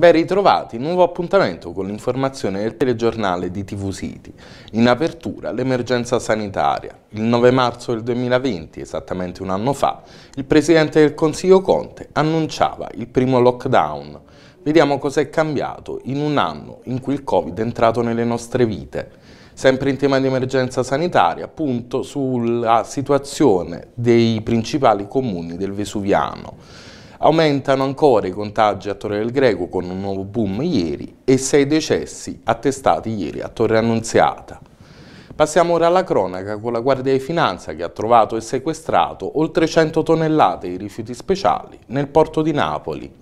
Ben ritrovati, nuovo appuntamento con l'informazione del telegiornale di TV City. In apertura l'emergenza sanitaria. Il 9 marzo del 2020, esattamente un anno fa, il Presidente del Consiglio Conte annunciava il primo lockdown. Vediamo cosa è cambiato in un anno in cui il Covid è entrato nelle nostre vite. Sempre in tema di emergenza sanitaria, appunto sulla situazione dei principali comuni del Vesuviano. Aumentano ancora i contagi a Torre del Greco con un nuovo boom ieri e sei decessi attestati ieri a Torre Annunziata. Passiamo ora alla cronaca con la Guardia di Finanza che ha trovato e sequestrato oltre 100 tonnellate di rifiuti speciali nel porto di Napoli.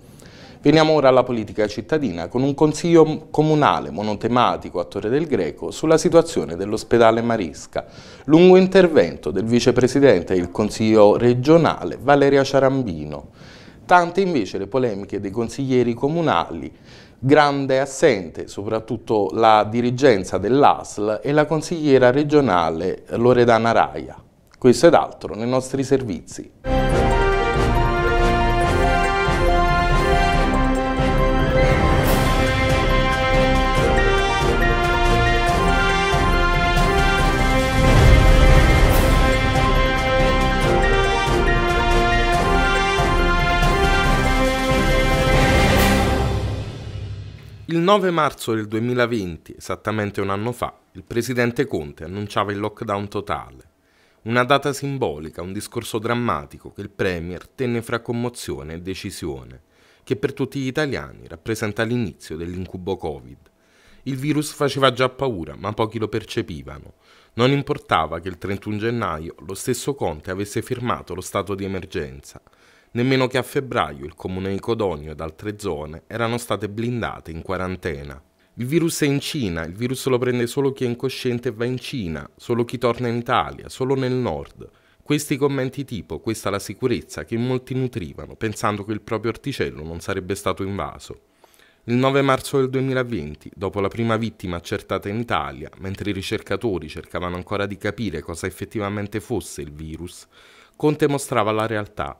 Veniamo ora alla politica cittadina con un consiglio comunale monotematico a Torre del Greco sulla situazione dell'ospedale Marisca. Lungo intervento del vicepresidente del consiglio regionale Valeria Ciarambino. Tante invece le polemiche dei consiglieri comunali, grande assente soprattutto la dirigenza dell'ASL e la consigliera regionale Loredana Raia. Questo ed altro nei nostri servizi. Il 9 marzo del 2020, esattamente un anno fa, il presidente Conte annunciava il lockdown totale. Una data simbolica, un discorso drammatico che il Premier tenne fra commozione e decisione, che per tutti gli italiani rappresenta l'inizio dell'incubo Covid. Il virus faceva già paura, ma pochi lo percepivano. Non importava che il 31 gennaio lo stesso Conte avesse firmato lo stato di emergenza – nemmeno che a febbraio il comune di Codogno ed altre zone erano state blindate in quarantena. Il virus è in Cina, il virus lo prende solo chi è incosciente e va in Cina, solo chi torna in Italia, solo nel nord. Questi commenti tipo, questa la sicurezza, che molti nutrivano, pensando che il proprio orticello non sarebbe stato invaso. Il 9 marzo del 2020, dopo la prima vittima accertata in Italia, mentre i ricercatori cercavano ancora di capire cosa effettivamente fosse il virus, Conte mostrava la realtà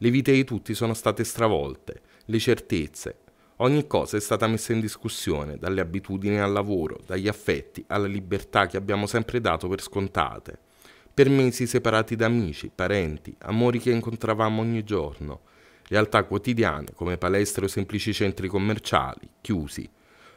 le vite di tutti sono state stravolte, le certezze. Ogni cosa è stata messa in discussione, dalle abitudini al lavoro, dagli affetti, alla libertà che abbiamo sempre dato per scontate. Per mesi separati da amici, parenti, amori che incontravamo ogni giorno, realtà quotidiane come palestre o semplici centri commerciali, chiusi.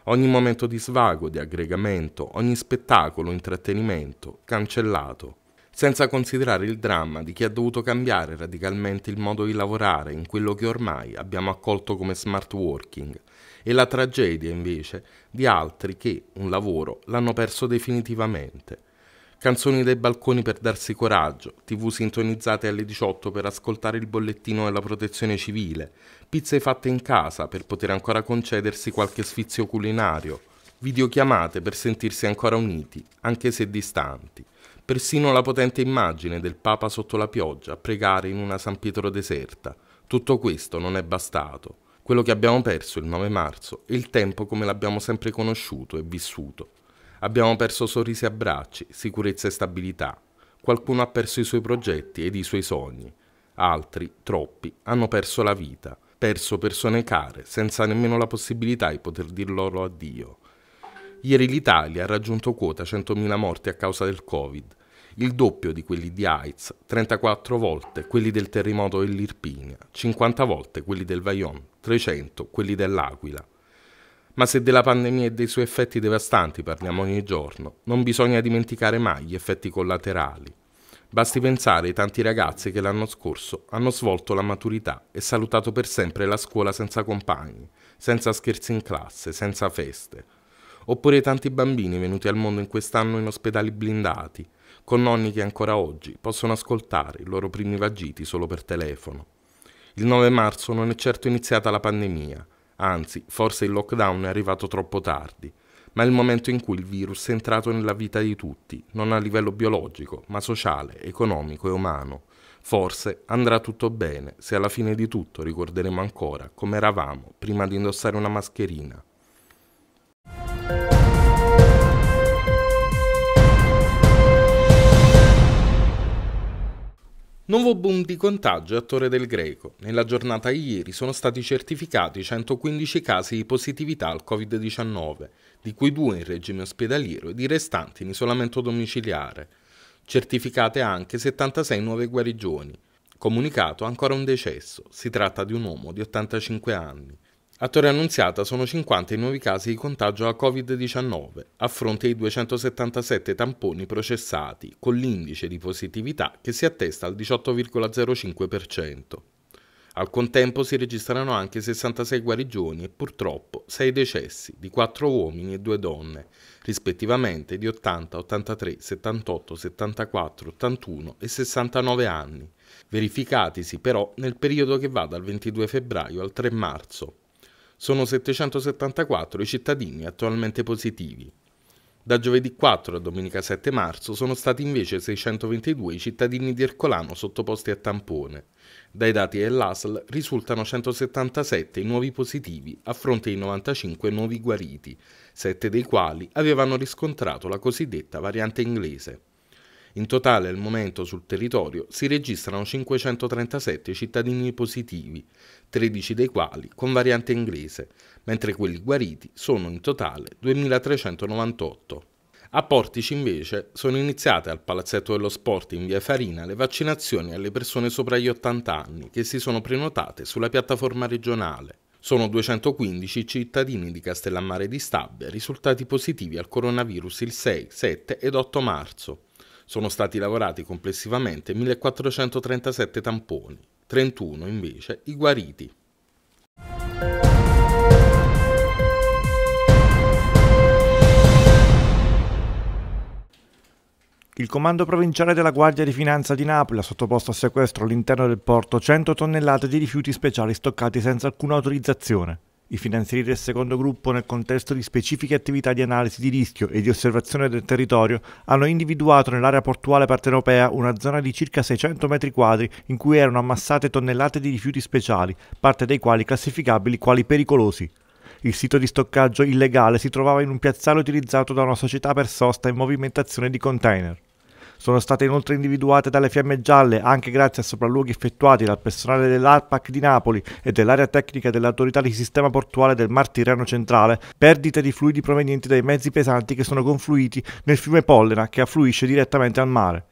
Ogni momento di svago, di aggregamento, ogni spettacolo, intrattenimento, cancellato senza considerare il dramma di chi ha dovuto cambiare radicalmente il modo di lavorare in quello che ormai abbiamo accolto come smart working, e la tragedia invece di altri che un lavoro l'hanno perso definitivamente. Canzoni dai balconi per darsi coraggio, tv sintonizzate alle 18 per ascoltare il bollettino della protezione civile, pizze fatte in casa per poter ancora concedersi qualche sfizio culinario, videochiamate per sentirsi ancora uniti, anche se distanti persino la potente immagine del Papa sotto la pioggia a pregare in una San Pietro deserta. Tutto questo non è bastato. Quello che abbiamo perso il 9 marzo è il tempo come l'abbiamo sempre conosciuto e vissuto. Abbiamo perso sorrisi e abbracci, sicurezza e stabilità. Qualcuno ha perso i suoi progetti ed i suoi sogni. Altri, troppi, hanno perso la vita, perso persone care, senza nemmeno la possibilità di poter dir loro addio. Ieri l'Italia ha raggiunto quota 100.000 morti a causa del Covid, il doppio di quelli di AIDS, 34 volte quelli del terremoto dell'Irpinia, 50 volte quelli del Vajont, 300 quelli dell'Aquila. Ma se della pandemia e dei suoi effetti devastanti parliamo ogni giorno, non bisogna dimenticare mai gli effetti collaterali. Basti pensare ai tanti ragazzi che l'anno scorso hanno svolto la maturità e salutato per sempre la scuola senza compagni, senza scherzi in classe, senza feste, oppure i tanti bambini venuti al mondo in quest'anno in ospedali blindati, con nonni che ancora oggi possono ascoltare i loro primi vagiti solo per telefono. Il 9 marzo non è certo iniziata la pandemia, anzi, forse il lockdown è arrivato troppo tardi, ma è il momento in cui il virus è entrato nella vita di tutti, non a livello biologico, ma sociale, economico e umano. Forse andrà tutto bene se alla fine di tutto ricorderemo ancora come eravamo prima di indossare una mascherina. Nuovo boom di contagio a Torre del Greco. Nella giornata ieri sono stati certificati 115 casi di positività al Covid-19, di cui due in regime ospedaliero ed i restanti in isolamento domiciliare. Certificate anche 76 nuove guarigioni. Comunicato ancora un decesso. Si tratta di un uomo di 85 anni. A Torre Annunziata sono 50 i nuovi casi di contagio a Covid-19, a fronte di 277 tamponi processati, con l'indice di positività che si attesta al 18,05%. Al contempo si registrano anche 66 guarigioni e purtroppo 6 decessi di 4 uomini e 2 donne, rispettivamente di 80, 83, 78, 74, 81 e 69 anni, verificatisi però nel periodo che va dal 22 febbraio al 3 marzo sono 774 i cittadini attualmente positivi. Da giovedì 4 a domenica 7 marzo sono stati invece 622 i cittadini di Ercolano sottoposti a tampone. Dai dati dell'ASL risultano 177 i nuovi positivi a fronte di 95 nuovi guariti, 7 dei quali avevano riscontrato la cosiddetta variante inglese. In totale al momento sul territorio si registrano 537 cittadini positivi, 13 dei quali con variante inglese, mentre quelli guariti sono in totale 2398. A Portici invece sono iniziate al Palazzetto dello Sport in via Farina le vaccinazioni alle persone sopra gli 80 anni che si sono prenotate sulla piattaforma regionale. Sono 215 cittadini di Castellammare di Stabia risultati positivi al coronavirus il 6, 7 ed 8 marzo. Sono stati lavorati complessivamente 1437 tamponi, 31 invece i guariti. Il comando provinciale della Guardia di Finanza di Napoli ha sottoposto a sequestro all'interno del porto 100 tonnellate di rifiuti speciali stoccati senza alcuna autorizzazione. I finanzieri del secondo gruppo, nel contesto di specifiche attività di analisi di rischio e di osservazione del territorio, hanno individuato nell'area portuale partenopea una zona di circa 600 metri quadri in cui erano ammassate tonnellate di rifiuti speciali, parte dei quali classificabili quali pericolosi. Il sito di stoccaggio illegale si trovava in un piazzale utilizzato da una società per sosta e movimentazione di container. Sono state inoltre individuate dalle fiamme gialle, anche grazie a sopralluoghi effettuati dal personale dell'ARPAC di Napoli e dell'area tecnica dell'autorità di sistema portuale del Mar Tirreno Centrale, perdite di fluidi provenienti dai mezzi pesanti che sono confluiti nel fiume Pollena che affluisce direttamente al mare.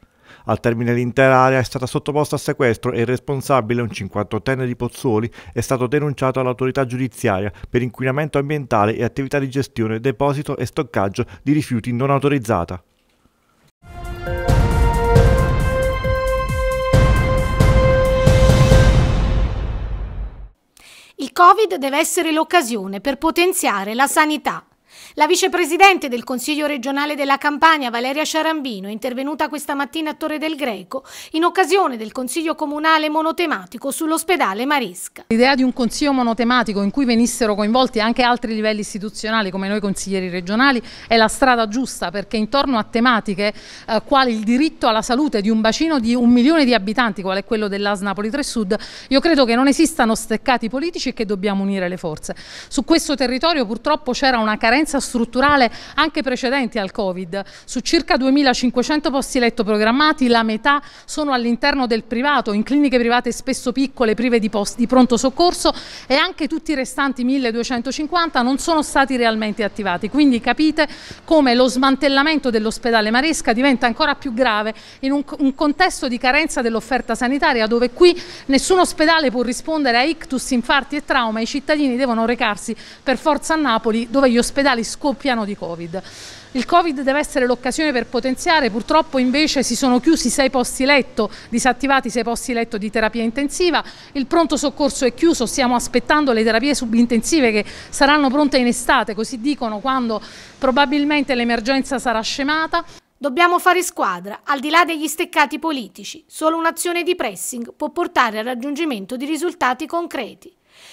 Al termine l'intera area è stata sottoposta a sequestro e il responsabile, un 58enne di Pozzoli, è stato denunciato all'autorità giudiziaria per inquinamento ambientale e attività di gestione, deposito e stoccaggio di rifiuti non autorizzata. Covid deve essere l'occasione per potenziare la sanità la vicepresidente del Consiglio regionale della Campania, Valeria Sciarambino, è intervenuta questa mattina a Torre del Greco in occasione del Consiglio comunale monotematico sull'ospedale Maresca. L'idea di un Consiglio monotematico in cui venissero coinvolti anche altri livelli istituzionali come noi consiglieri regionali è la strada giusta perché intorno a tematiche eh, quali il diritto alla salute di un bacino di un milione di abitanti, qual è quello dell'AS Napoli 3 Sud, io credo che non esistano steccati politici e che dobbiamo unire le forze. Su questo territorio purtroppo c'era una carenza strutturale anche precedente al Covid. Su circa 2.500 posti letto programmati, la metà sono all'interno del privato, in cliniche private spesso piccole, prive di posti di pronto soccorso e anche tutti i restanti 1.250 non sono stati realmente attivati. Quindi capite come lo smantellamento dell'ospedale Maresca diventa ancora più grave in un, un contesto di carenza dell'offerta sanitaria dove qui nessun ospedale può rispondere a ictus, infarti e trauma. I cittadini devono recarsi per forza a Napoli dove gli ospedali scoppiano di Covid. Il Covid deve essere l'occasione per potenziare, purtroppo invece si sono chiusi sei posti letto, disattivati sei posti letto di terapia intensiva, il pronto soccorso è chiuso, stiamo aspettando le terapie subintensive che saranno pronte in estate, così dicono quando probabilmente l'emergenza sarà scemata. Dobbiamo fare squadra, al di là degli steccati politici. Solo un'azione di pressing può portare al raggiungimento di risultati concreti.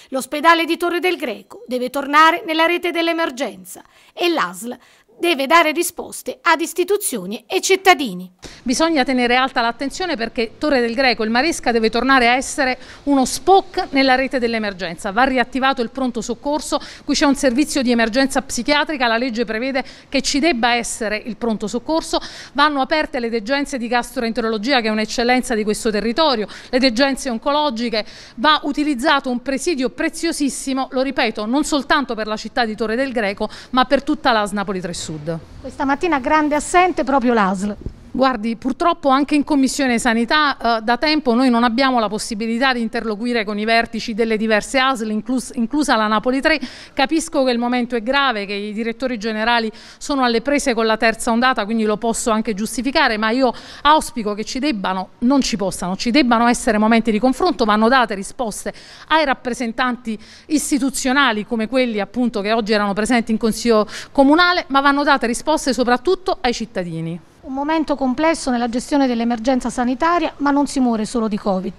L'ospedale di Torre del Greco deve tornare nella rete dell'emergenza e l'ASL deve dare risposte ad istituzioni e cittadini. Bisogna tenere alta l'attenzione perché Torre del Greco, il Maresca, deve tornare a essere uno SPOC nella rete dell'emergenza. Va riattivato il pronto soccorso, qui c'è un servizio di emergenza psichiatrica, la legge prevede che ci debba essere il pronto soccorso, vanno aperte le degenze di gastroenterologia che è un'eccellenza di questo territorio, le degenze oncologiche, va utilizzato un presidio preziosissimo, lo ripeto, non soltanto per la città di Torre del Greco ma per tutta l'AS Napoli 3 Sud. Sud. Questa mattina grande assente proprio l'ASL. Guardi, purtroppo anche in Commissione Sanità eh, da tempo noi non abbiamo la possibilità di interloquire con i vertici delle diverse ASL, inclus inclusa la Napoli 3. Capisco che il momento è grave, che i direttori generali sono alle prese con la terza ondata, quindi lo posso anche giustificare, ma io auspico che ci debbano, non ci possano, ci debbano essere momenti di confronto, vanno date risposte ai rappresentanti istituzionali come quelli appunto che oggi erano presenti in Consiglio Comunale, ma vanno date risposte soprattutto ai cittadini un momento complesso nella gestione dell'emergenza sanitaria, ma non si muore solo di Covid.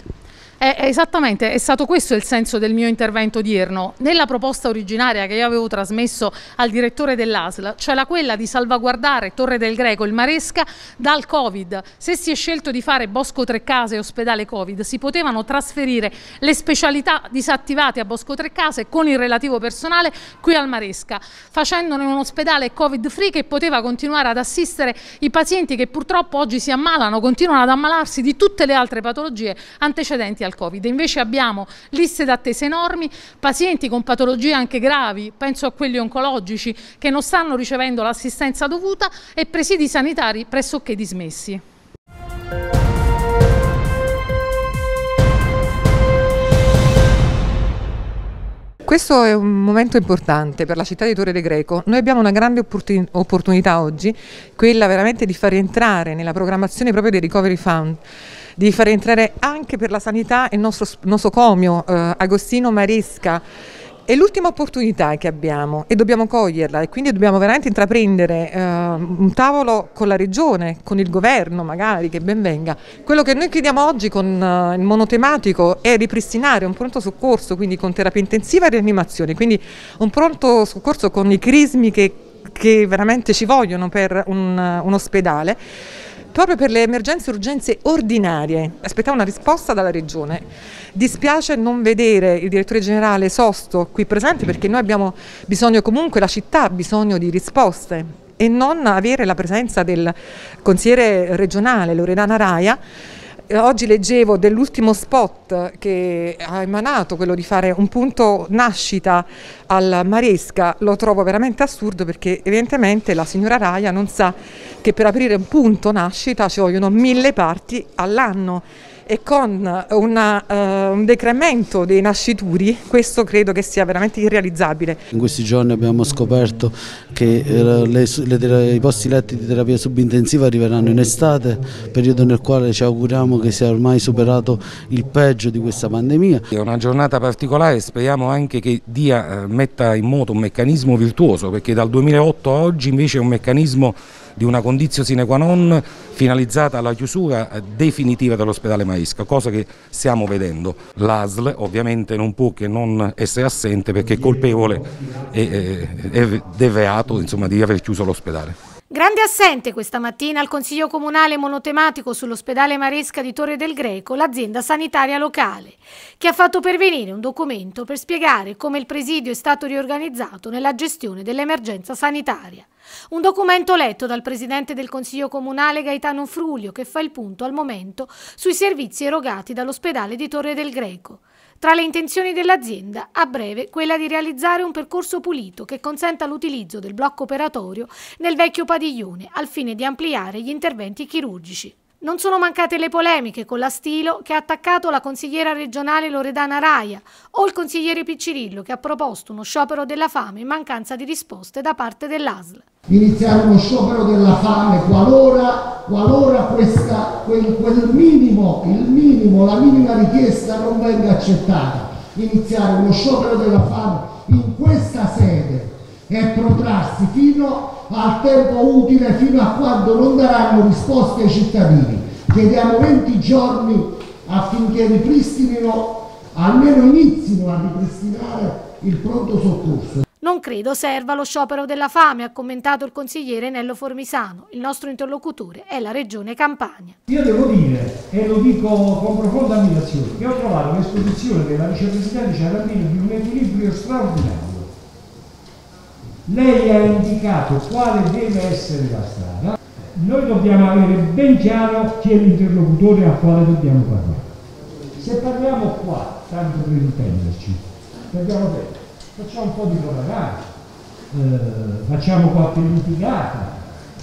Eh, eh, esattamente, è stato questo il senso del mio intervento odierno. Nella proposta originaria che io avevo trasmesso al direttore dell'ASL, c'era quella di salvaguardare Torre del Greco, il Maresca, dal Covid. Se si è scelto di fare Bosco Trecase e ospedale Covid, si potevano trasferire le specialità disattivate a Bosco Trecase con il relativo personale qui al Maresca, facendone un ospedale Covid free che poteva continuare ad assistere i pazienti che purtroppo oggi si ammalano, continuano ad ammalarsi di tutte le altre patologie antecedenti al al Covid. Invece abbiamo liste d'attesa enormi, pazienti con patologie anche gravi, penso a quelli oncologici, che non stanno ricevendo l'assistenza dovuta e presidi sanitari pressoché dismessi. Questo è un momento importante per la città di Torre de Greco. Noi abbiamo una grande opportunità oggi, quella veramente di far rientrare nella programmazione proprio dei Recovery Fund di far entrare anche per la sanità il nostro nosocomio eh, Agostino Maresca. È l'ultima opportunità che abbiamo e dobbiamo coglierla e quindi dobbiamo veramente intraprendere eh, un tavolo con la regione, con il governo magari, che ben venga. Quello che noi chiediamo oggi con eh, il monotematico è ripristinare un pronto soccorso, quindi con terapia intensiva e rianimazione, quindi un pronto soccorso con i crismi che, che veramente ci vogliono per un, un ospedale proprio per le emergenze e urgenze ordinarie. Aspettavo una risposta dalla Regione. Dispiace non vedere il direttore generale Sosto qui presente perché noi abbiamo bisogno comunque, la città ha bisogno di risposte e non avere la presenza del consigliere regionale Loredana Raia Oggi leggevo dell'ultimo spot che ha emanato, quello di fare un punto nascita al Maresca, lo trovo veramente assurdo perché evidentemente la signora Raia non sa che per aprire un punto nascita ci vogliono mille parti all'anno e con una, uh, un decremento dei nascituri questo credo che sia veramente irrealizzabile. In questi giorni abbiamo scoperto che eh, le, le, i posti letti di terapia subintensiva arriveranno in estate, periodo nel quale ci auguriamo che sia ormai superato il peggio di questa pandemia. È una giornata particolare speriamo anche che dia, eh, metta in moto un meccanismo virtuoso perché dal 2008 a oggi invece è un meccanismo di una condizione sine qua non finalizzata alla chiusura eh, definitiva dell'ospedale Maisca, cosa che stiamo vedendo. L'ASL ovviamente non può che non essere assente perché è colpevole e, e, eh, e deve ato insomma, di aver chiuso l'ospedale. Grande assente questa mattina al Consiglio Comunale monotematico sull'ospedale Maresca di Torre del Greco l'azienda sanitaria locale, che ha fatto pervenire un documento per spiegare come il presidio è stato riorganizzato nella gestione dell'emergenza sanitaria. Un documento letto dal Presidente del Consiglio Comunale Gaetano Frulio che fa il punto al momento sui servizi erogati dall'ospedale di Torre del Greco. Tra le intenzioni dell'azienda, a breve, quella di realizzare un percorso pulito che consenta l'utilizzo del blocco operatorio nel vecchio padiglione al fine di ampliare gli interventi chirurgici. Non sono mancate le polemiche con la Stilo che ha attaccato la consigliera regionale Loredana Raia o il consigliere Piccirillo che ha proposto uno sciopero della fame in mancanza di risposte da parte dell'ASL. Iniziare uno sciopero della fame qualora, qualora questa, quel, quel minimo, minimo, la minima richiesta non venga accettata. Iniziare uno sciopero della fame in questa sede e protrarsi fino a al tempo utile fino a quando non daranno risposte ai cittadini. Chiediamo 20 giorni affinché ripristinino, almeno inizino a ripristinare il pronto soccorso. Non credo serva lo sciopero della fame, ha commentato il consigliere Nello Formisano. Il nostro interlocutore è la regione Campania. Io devo dire, e lo dico con profonda ammirazione, che ho trovato l'esposizione della vicepresidente Ciarapino di un equilibrio straordinario lei ha indicato quale deve essere la strada, noi dobbiamo avere ben chiaro chi è l'interlocutore al quale dobbiamo parlare. Se parliamo qua, tanto per intenderci, abbiamo detto, facciamo un po' di propaganda, eh, facciamo qualche litigata,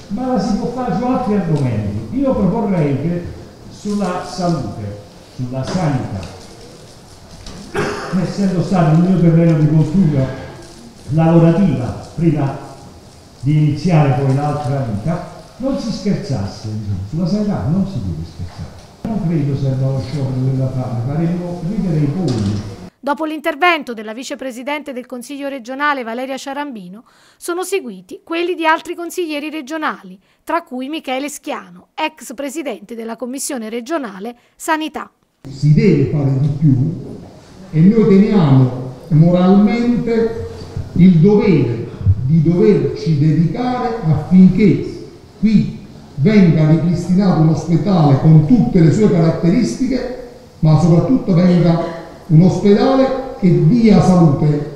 ma la si può fare su altri argomenti. Io proporrei che sulla salute, sulla sanità, essendo stato il mio terreno di costruzione, lavorativa prima di iniziare poi l'altra vita, non si scherzasse diciamo. sulla sanità, non si deve scherzare. Non credo serva lo sciopero della fame, faremmo ridere i polli. Dopo l'intervento della vicepresidente del Consiglio regionale Valeria Ciarambino, sono seguiti quelli di altri consiglieri regionali, tra cui Michele Schiano, ex presidente della Commissione regionale Sanità. Si deve fare di più e noi teniamo moralmente il dovere di doverci dedicare affinché qui venga ripristinato un ospedale con tutte le sue caratteristiche, ma soprattutto venga un ospedale che dia salute